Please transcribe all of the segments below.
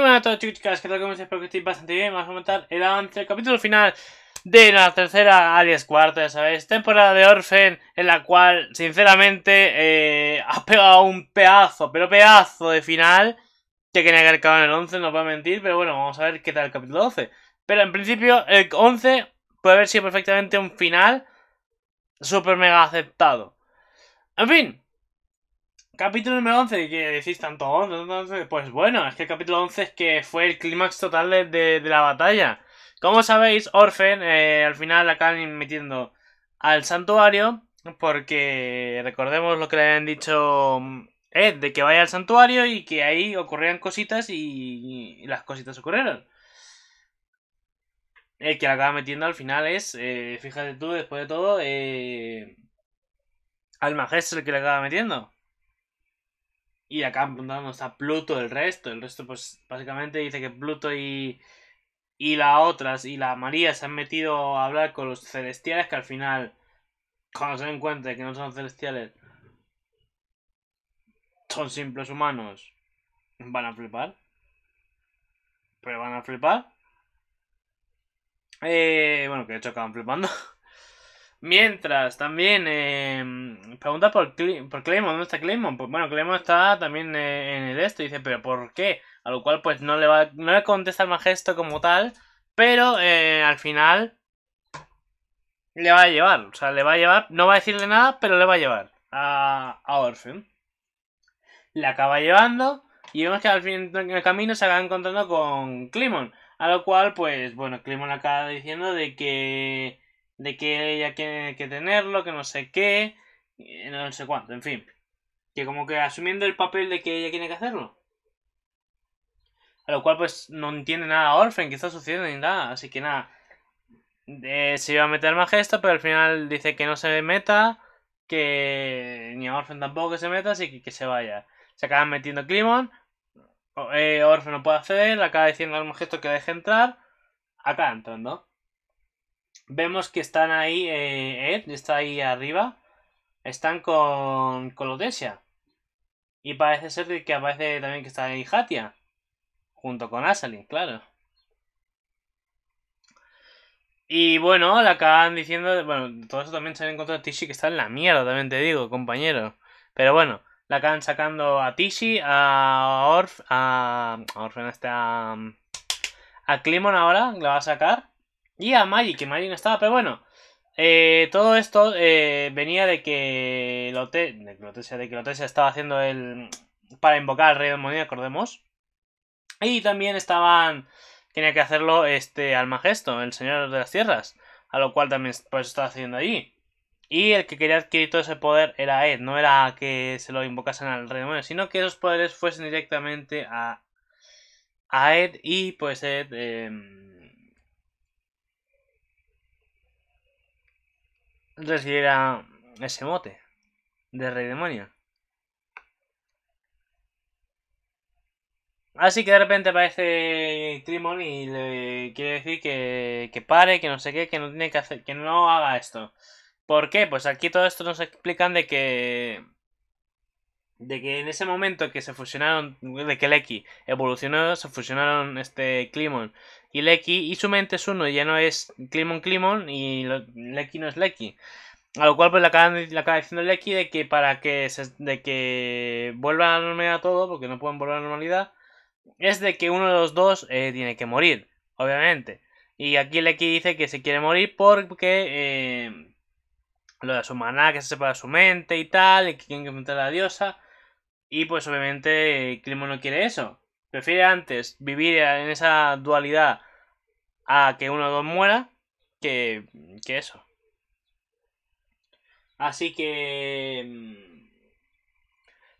Bueno buenas a todos chicos chicas, que tal como espero que estéis bastante bien, vamos a comentar el avance, el capítulo final de la tercera, alias cuarta, ya sabéis, temporada de Orphan, en la cual, sinceramente, eh, ha pegado un pedazo, pero pedazo de final, que quería que acabado en el 11, no puedo mentir, pero bueno, vamos a ver qué tal el capítulo 12. Pero en principio, el 11 puede haber sido perfectamente un final super mega aceptado. En fin, Capítulo número 11, que decís tanto entonces pues bueno, es que el capítulo 11 es que fue el clímax total de, la batalla. Como sabéis, Orfen, eh, al final la acaban metiendo al santuario, porque recordemos lo que le habían dicho mm, Ed, de que vaya al santuario y que ahí ocurrían cositas y, las cositas ocurrieron. El que la acaba metiendo al final es, eh, fíjate tú, después de todo, eh, es el que le acaba metiendo. Y acá apuntándonos a Pluto el resto. El resto, pues básicamente dice que Pluto y, y la otras y la María se han metido a hablar con los celestiales que al final, cuando se den cuenta que no son celestiales, son simples humanos. Van a flipar. Pero van a flipar. Eh, bueno, que de hecho acaban flipando. Mientras, también em, pregunta por, por Claymon, ¿dónde está Claymon? Pues bueno, Clemon está también eh, en el esto, dice, pero ¿por qué? A lo cual pues no le va no le contesta el majesto como tal, pero eh, al final le va a llevar, o sea, le va a llevar, no va a decirle nada, pero le va a llevar a, a Orphan. Le acaba llevando y vemos que al fin el camino se acaba encontrando con Clemon. a lo cual pues bueno, Climon acaba diciendo de que de que ella tiene que tenerlo, que no sé qué, eh, no sé cuánto, en fin. Que como que asumiendo el papel de que ella tiene que hacerlo. A lo cual pues no entiende nada Orphan, que está sucediendo ni nada, así que nada. se iba a meter Majesto, pero al final dice que no se meta, que ni a Orphan tampoco que se meta, así que que se vaya. Se acaba metiendo Climon, eh, no puede acceder, acaba diciendo al Majesto que deje entrar, acá entrando vemos que están ahí, eh, Ed está ahí arriba, están con, con Y parece ser que aparece también que está ahí Hatia, junto con Asalin claro. Y bueno, la acaban diciendo, bueno, todo eso también se ha encontrado a que está en la mierda, también te digo, compañero. Pero bueno, la acaban sacando a Tishi, a Orf, a, a Orfen, este a, a Climon ahora, la va a sacar. Y a Magic, que marina no estaba, pero bueno. Eh, todo esto eh, venía de que de Lotesia, de que estaba haciendo el para invocar al rey demonio, acordemos. Y también estaban tenía que hacerlo este al majesto, el señor de las tierras, a lo cual también pues estaba haciendo allí. Y el que quería adquirir todo ese poder era Ed, no era que se lo invocasen al rey demonio, sino que esos poderes fuesen directamente a a Ed y pues Ed em, recibiera ese mote de Rey Demonio. Así que de repente aparece Trimon y le quiere decir que, pare, que no sé qué, que no tiene que hacer, que no haga esto. ¿Por qué? Pues aquí todo esto nos explican de que de que en ese momento que se fusionaron, de que Leki evolucionó, se fusionaron este Climon y Leki, y su mente es uno, ya no es Climon Climon y Leki no es Leki. A lo cual pues le acaban, acaba diciendo Leki de que para que se, de que vuelva a la normalidad todo, porque no pueden volver a la normalidad, es de que uno de los dos eh, tiene que morir, obviamente. Y aquí Leki dice que se quiere morir porque eh, lo de su maná que se separa su mente y tal, y que tiene que enfrentar a la diosa. Y pues obviamente Climo no quiere eso. Prefiere antes vivir en esa dualidad a que uno o dos muera que, que eso. Así que... Mm,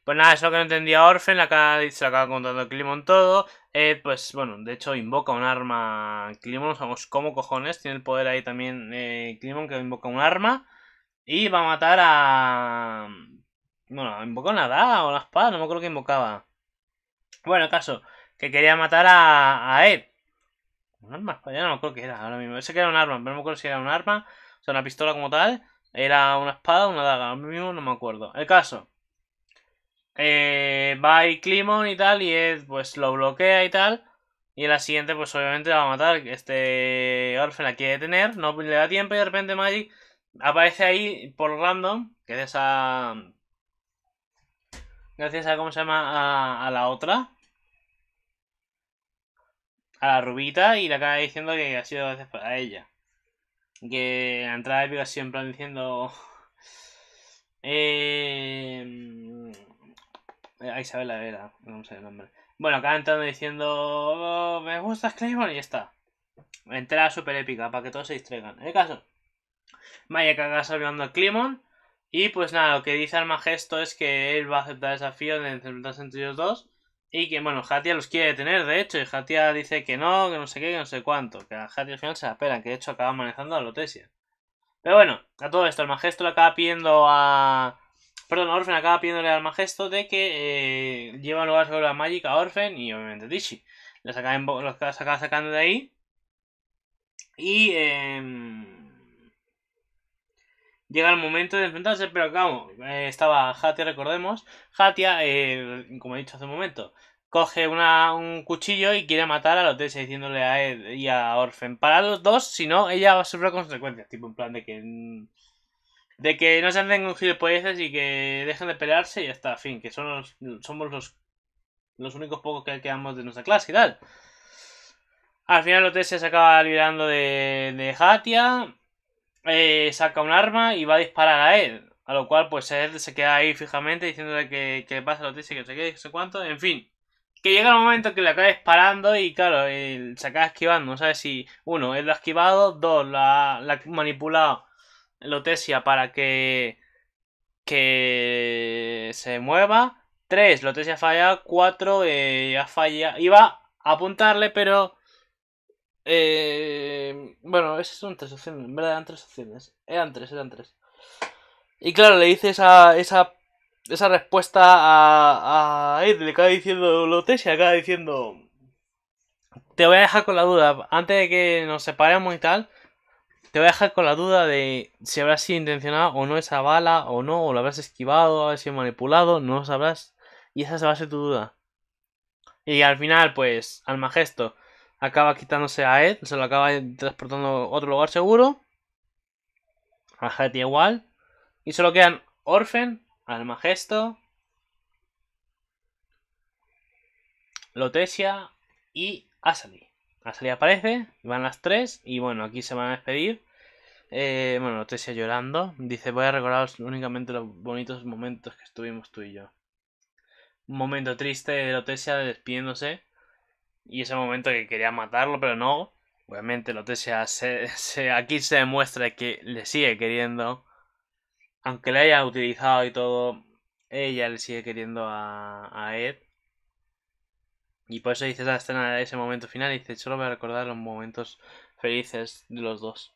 pues nada, eso que no entendía Orfen, la acaba, se acaba contando Climon todo. Eh, pues bueno, de hecho invoca un arma Climon, no sabemos cómo cojones, tiene el poder ahí también Climon eh, que invoca un arma. Y va a matar a... Bueno, invocó una daga o una espada, no me acuerdo que invocaba. Bueno, el caso, que quería matar a, a Ed. Un arma, ya no me acuerdo que era ahora mismo. Ese que era un arma, pero no me acuerdo si era un arma, o sea, una pistola como tal. Era una espada una daga, mismo no me acuerdo. El caso. Eh, va y Climon y tal, y Ed pues lo bloquea y tal. Y en la siguiente, pues obviamente la va a matar. Este Orfe la quiere detener, no le da tiempo y de repente Magic aparece ahí por random, que es esa Gracias a, ¿cómo se llama? A, la otra. A la rubita y le acaba diciendo que ha sido gracias a ella. Que la entrada épica siempre diciendo... Eh... A Isabela Vera, no sé el nombre. Bueno, acaba entrando diciendo... Oh, me gusta Claymore y ya está. Entrada súper épica para que todos se distraigan. En El caso. Maya acaba hablando a Clemon. Y pues nada, lo que dice Majesto es que él va a aceptar el desafío de enfrentarse entre ellos dos. Y que, bueno, Hatia los quiere tener, de hecho, y Hatia dice que no, que no sé qué, que no sé cuánto. Que a Hatia al final se la esperan, que de hecho acaba manejando a Lotesia. Pero bueno, a todo esto, Majesto le acaba pidiendo a... Perdón, Orfen acaba pidiéndole al Magesto de que eh, lleva lugar sobre la Magic a Orfen y obviamente Dishi. Los acaba, los acaba sacando de ahí. Y... Em, llega el momento de enfrentarse, pero claro, eh, estaba Hatia, recordemos. Hatia, eh, como he dicho hace un momento, coge un cuchillo y quiere matar a los diciéndole a Ed y a Orfen, para los dos, si no, ella va a sufrir consecuencias, tipo en plan de que... Mm, de que no se anden con gilipolleces y que dejen de pelearse y hasta está, fin, que son los, somos los, los únicos pocos que quedamos de nuestra clase y tal. Al final los se acaba liberando de, de Hatia eh, saca un arma y va a disparar a él. A lo cual, pues él se queda ahí fijamente diciéndole que, pasa a que se quede que sé cuánto. En fin, que llega el momento que le acaba disparando y, claro, se acaba esquivando. No sabes si, uno, él lo ha esquivado, dos, la, ha manipulado Lotesia para que, que se mueva. Tres, Lotesia falla. 4. Eh, ha fallado. Iba a apuntarle, pero eh, bueno, esas son tres opciones, en verdad eran tres opciones. Eran tres, eran tres. Y claro, le hice esa, esa, esa respuesta a, a Ed, le acaba diciendo Lotes y acaba diciendo... Te voy a dejar con la duda, antes de que nos separemos y tal, te voy a dejar con la duda de si habrás sido intencionado o no esa bala, o no, o lo habrás esquivado, habrás sido manipulado, no lo sabrás. Y esa va a ser tu duda. Y al final, pues, al majesto acaba quitándose a Ed, se lo acaba transportando a otro lugar seguro. A Hetty igual. Y solo quedan Orphan, Almagesto, Lotesia y Asali. Asali aparece, van las tres y bueno, aquí se van a despedir. Eh, bueno, Lotesia llorando. Dice, voy a recordaros únicamente los bonitos momentos que estuvimos tú y yo. Un momento triste de Lotesia despidiéndose y ese momento que quería matarlo, pero no. Obviamente aquí se demuestra que le sigue queriendo. Aunque le haya utilizado y todo, ella le sigue queriendo a, Ed. Y por eso dice esa escena de ese momento final, dice, solo voy a recordar los momentos felices de los dos.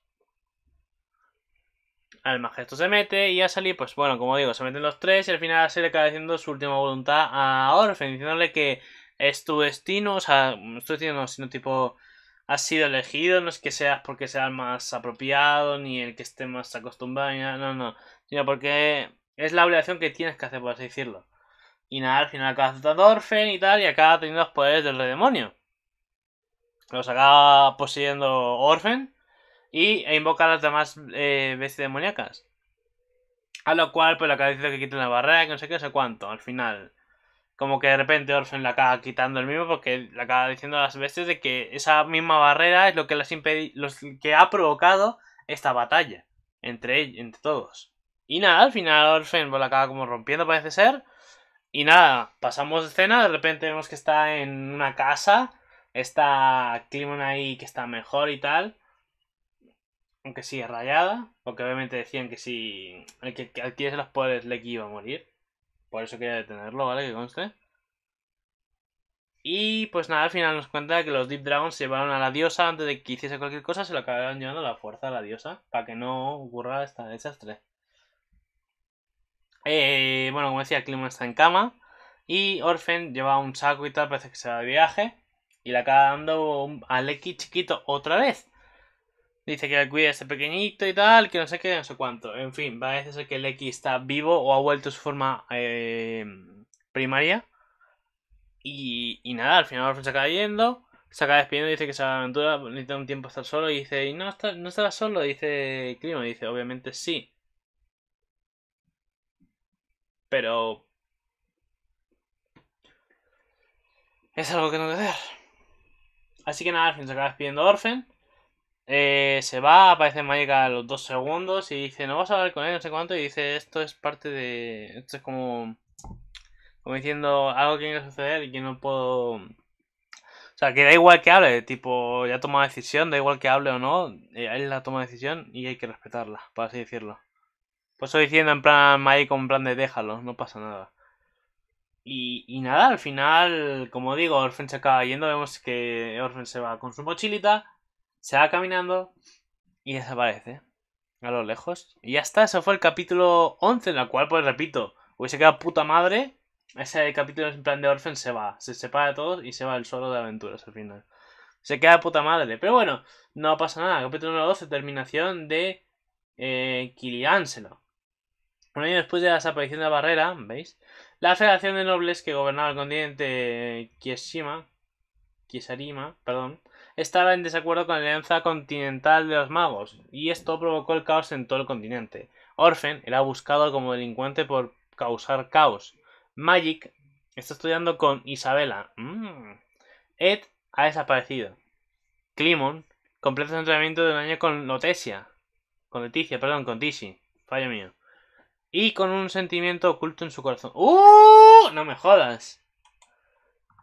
Al Majesto se mete y a salir, pues bueno, como digo, se meten los tres y al final se le acaba diciendo su última voluntad a Orfen, diciéndole que es tu destino, o sea, diciendo destino no, sino tipo, has sido elegido, no es que seas porque el más apropiado, ni el que esté más acostumbrado, nada, no, no, sino porque es la obligación que tienes que hacer, por así decirlo. Y nada, al final acabas tratando Orfen y tal, y acaba teniendo los poderes del demonio. Los acaba poseyendo Orfen y e invoca a las demás eh, bestias demoníacas. A lo cual, pues la cabeza que quiten la barrera, que no sé qué, no sé cuánto, al final como que de repente Orfen la acaba quitando el mismo porque le acaba diciendo a las bestias de que esa misma barrera es lo que, las los que ha provocado esta batalla entre, entre todos. Y nada, al final Orphan la acaba como rompiendo parece ser. Y nada, pasamos de escena, de repente vemos que está en una casa, está Climon ahí que está mejor y tal. Aunque sigue rayada, porque obviamente decían que si el que adquiere los poderes le iba a morir. Por eso quería detenerlo, ¿vale? Que conste. Y pues nada, al final nos cuenta que los Deep Dragons se llevaron a la diosa antes de que hiciese cualquier cosa, se lo acabaron llevando la fuerza a la diosa, para que no ocurra esta desastre. Eh, bueno, como decía, Clima está en cama. Y Orphan lleva un saco y tal, parece que se va de viaje. Y le acaba dando a Leki chiquito otra vez. Dice que cuida a ese pequeñito y tal, que no sé qué, no sé cuánto. En fin, parece ser que el X está vivo o ha vuelto a su forma eh, primaria. Y, y, nada, al final Orfen se acaba yendo, se acaba despidiendo, dice que se aventura, necesita un tiempo estar solo. Y dice, ¿y no, está, no estará solo? Dice Clima, dice, obviamente sí. Pero... Es algo que no hacer. Así que nada, al final se acaba despidiendo Orfen. Eh, se va, aparece Maika a los dos segundos y dice, no vas a hablar con él, no sé cuánto, y dice, esto es parte de... Esto es como... Como diciendo algo que tiene que suceder y que no puedo... O sea, que da igual que hable, tipo, ya toma decisión, da igual que hable o no, eh, él la toma decisión y hay que respetarla, por así decirlo. pues estoy diciendo en plan Maika en plan de déjalo, no pasa nada. Y, y nada, al final, como digo, Orfen se acaba yendo, vemos que Orfen se va con su mochilita se va caminando y desaparece a lo lejos. Y ya está, eso fue el capítulo 11, en el cual, pues repito, hubiese quedado puta madre. Ese capítulo en plan de Orphan se va, se separa de todos y se va el solo de aventuras al final. Se queda puta madre. Pero bueno, no pasa nada. Capítulo número 12, terminación de eh, Kiliánselo. Un año después de la desaparición de la barrera, ¿veis? La federación de nobles que gobernaba el continente Kieshima, Kiesarima, perdón, estaba en desacuerdo con la alianza continental de los magos, y esto provocó el caos en todo el continente. Orphan era buscado como delincuente por causar caos. Magic está estudiando con Isabela. Mm. Ed ha desaparecido. Climon completa su entrenamiento de un año con Noticia Con Leticia, perdón, con Tisi Fallo mío. Y con un sentimiento oculto en su corazón. ¡Uh! No me jodas.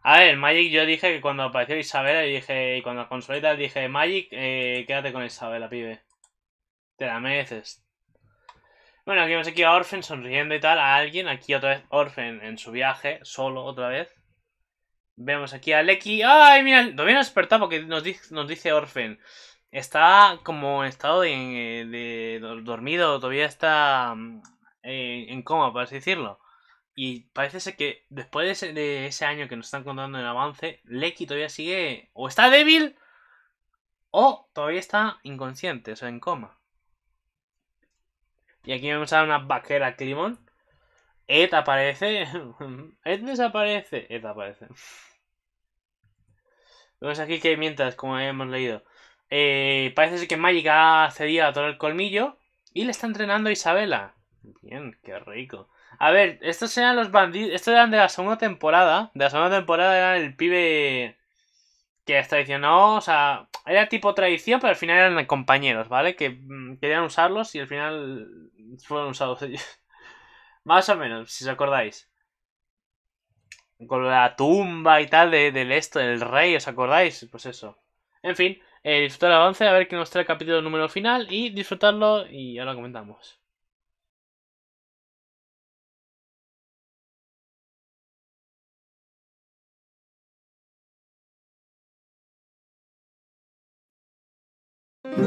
A ver, Magic yo dije que cuando apareció Isabela y dije, y cuando consolida, dije, Magic, eh, quédate con Isabela, pibe. Te la mereces. Bueno, aquí vemos aquí a Orfen sonriendo y tal, a alguien. Aquí otra vez Orfen en su viaje, solo otra vez. Vemos aquí a Leki. ¡Ay, mira! Lo no ha despertar porque nos, dice, nos dice Orphan. Está como en estado de, eh, dormido, todavía está mm, eh, en coma, por así decirlo. Y parece ser que después de ese, año que nos están contando en el avance, Leki todavía sigue o está débil o todavía está inconsciente, o sea, en coma. Y aquí vemos a una vaquera Climon. Ed aparece. Ed desaparece. Ed aparece. Vemos aquí que mientras, como hemos leído, eh, parece ser que Magic ha cedido a todo el colmillo y le está entrenando a Isabela. Bien, qué rico. A ver, estos eran los bandidos. Estos eran de la segunda temporada. De la segunda temporada era el pibe que les traicionó. O sea, era tipo traición, pero al final eran compañeros, ¿vale? Que mm, querían usarlos y al final fueron usados ellos. Más o menos, si os acordáis. Con la tumba y tal del esto, del rey, ¿os acordáis? Pues eso. En fin, eh, disfrutar el avance, a ver qué nos trae el capítulo número final y disfrutarlo y ahora comentamos. Pues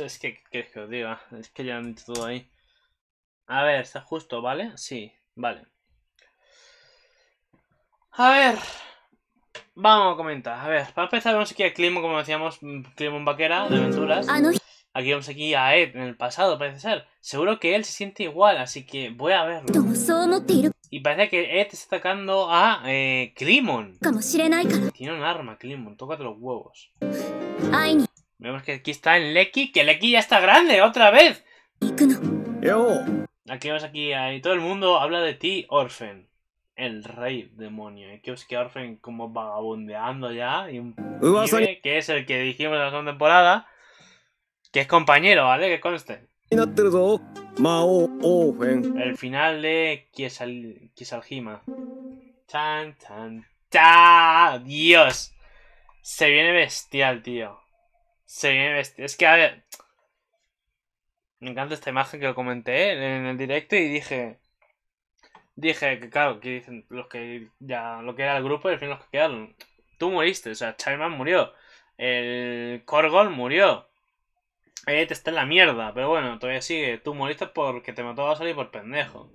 es que, ¿qué que os diga? Es que ya han dicho todo ahí. A ver, está justo, ¿vale? Sí, vale. A ver, vamos a comentar. A ver, para empezar, vamos aquí a clima como decíamos, mm, en Vaquera, de aventuras. Aquí vemos aquí a Ed en el pasado, parece ser. Seguro que él se siente igual, así que voy a verlo. Y parece que Ed está atacando a eh, Tiene un arma, Climon. Tócate los huevos. Vemos que aquí está en Leki, que Leki ya está grande, otra vez. Aquí vemos aquí, ahí todo el mundo habla de ti, Orfen, El rey demonio. Aquí vemos que Orfen como vagabundeando ya. Y que es el que dijimos la segunda temporada. Que es compañero, ¿vale? Que conste. El final de Kiesal, Chan, Chan tan, Dios. Se viene bestial, tío. Se viene bestial. Es que, a ver. Me encanta esta imagen que lo comenté en el directo y dije. Dije que, claro, que dicen los que ya lo que era el grupo y al final los que quedaron. Tú moriste, o sea, Man murió. El Korgol murió. Te está en la mierda, pero bueno, todavía sigue. Tú moriste porque te mató a salir por pendejo.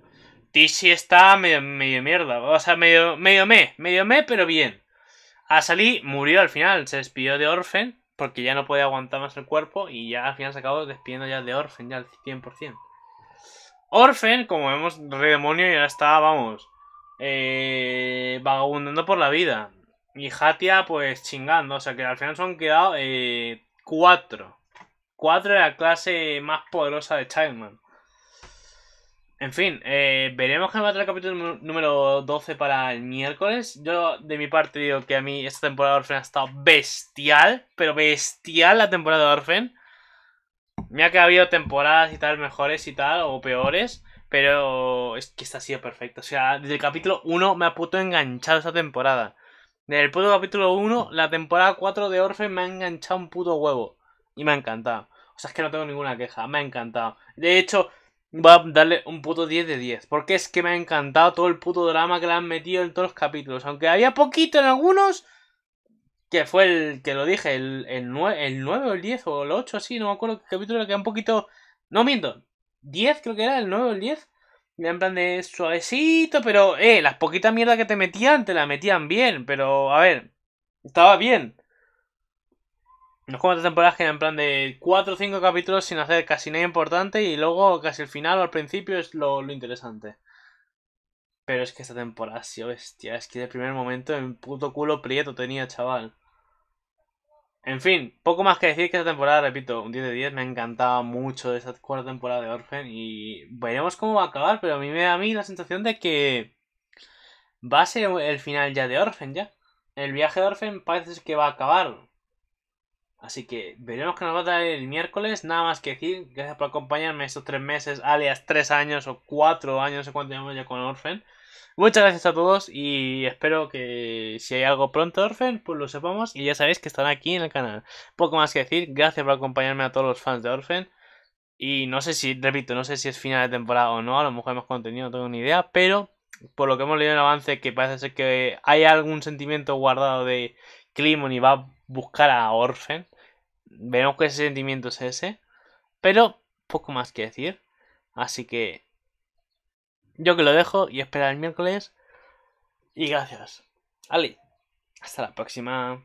Tishi está medio, mierda, o sea, medio, medio me, medio me, pero bien. Asali murió al final, se despidió de Orfen. porque ya no podía aguantar más el cuerpo y ya al final se acabó despidiendo ya de Orfen. ya al 100%. Orfen, como vemos, re demonio ya está, vamos, eh, vagabundando por la vida. Y Hatia, pues chingando, o sea que al final son quedado eh, cuatro. 4 era la clase más poderosa de Childman. En fin, eh, veremos qué va a traer el capítulo número 12 para el miércoles. Yo, de mi parte, digo que a mí esta temporada de Orphan ha estado bestial, pero bestial la temporada de Orphan. Mira que ha habido temporadas y tal mejores y tal, o peores, pero es que esta ha sido perfecta. O sea, desde el capítulo 1 me ha puto enganchado esta temporada. Desde el puto capítulo 1, la temporada 4 de Orphan me ha enganchado un puto huevo y me ha encantado. O sea, es que no tengo ninguna queja, me ha encantado. De hecho, voy a darle un puto 10 de 10, porque es que me ha encantado todo el puto drama que le han metido en todos los capítulos. Aunque había poquito en algunos, que fue el que lo dije, el, 9, el o el 10 o el 8, así, no me acuerdo qué capítulo, que era un poquito... No miento, 10 creo que era, el 9 o el 10. En plan de suavecito, pero, eh, las poquitas mierdas que te metían, te la metían bien, pero, a ver, estaba bien es como temporada que en plan de 4 o 5 capítulos sin hacer casi nada importante y luego casi el final o al principio es lo, lo interesante. Pero es que esta temporada sí, bestia. Es que de primer momento en puto culo prieto tenía, chaval. En fin, poco más que decir que esta temporada, repito, un 10 de 10. Me encantaba mucho esta cuarta temporada de Orphan. Y veremos cómo va a acabar. Pero a mí me da a mí la sensación de que va a ser el final ya de Orphan, ya. El viaje de Orphan parece que va a acabar. Así que veremos qué nos va a dar el miércoles. Nada más que decir, gracias por acompañarme estos tres meses, alias tres años o cuatro años, no sé cuánto llevamos ya con Orphan. Muchas gracias a todos y espero que si hay algo pronto Orphan, pues lo sepamos y ya sabéis que están aquí en el canal. Poco más que decir, gracias por acompañarme a todos los fans de Orphan. Y no sé si, repito, no sé si es final de temporada o no, a lo mejor hemos contenido, no tengo ni idea, pero por lo que hemos leído en avance, que parece ser que hay algún sentimiento guardado de Climon y va a buscar a Orphan, veremos qué sentimiento es ese. Pero poco más que decir. Así que yo que lo dejo y espero el miércoles. Y gracias. Ali, hasta la próxima.